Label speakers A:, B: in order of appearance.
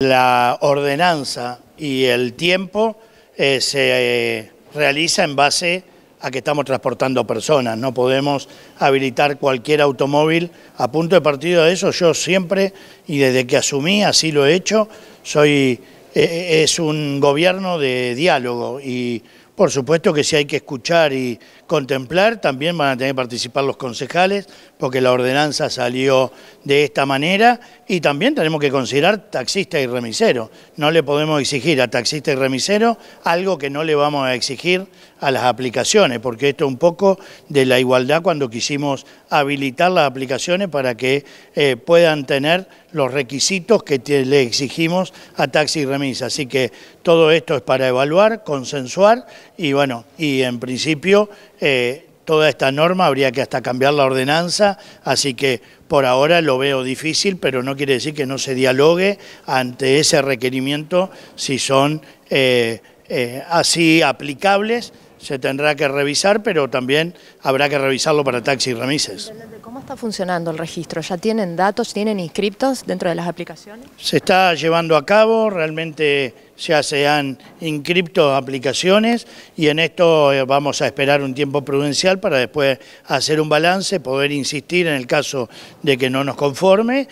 A: La ordenanza y el tiempo eh, se eh, realiza en base a que estamos transportando personas, no podemos habilitar cualquier automóvil. A punto de partido de eso, yo siempre, y desde que asumí, así lo he hecho, soy, eh, es un gobierno de diálogo y por supuesto que si hay que escuchar y contemplar, también van a tener que participar los concejales, porque la ordenanza salió de esta manera, y también tenemos que considerar taxista y remisero. No le podemos exigir a taxista y remisero algo que no le vamos a exigir a las aplicaciones, porque esto es un poco de la igualdad cuando quisimos habilitar las aplicaciones para que eh, puedan tener los requisitos que le exigimos a taxi y remisa. Así que todo esto es para evaluar, consensuar y bueno, y en principio eh, toda esta norma habría que hasta cambiar la ordenanza, así que por ahora lo veo difícil, pero no quiere decir que no se dialogue ante ese requerimiento si son eh, eh, así aplicables, se tendrá que revisar, pero también habrá que revisarlo para taxis y remises
B: está funcionando el registro? ¿Ya tienen datos, tienen inscriptos dentro de las aplicaciones?
A: Se está llevando a cabo, realmente ya se han inscripto aplicaciones y en esto eh, vamos a esperar un tiempo prudencial para después hacer un balance, poder insistir en el caso de que no nos conforme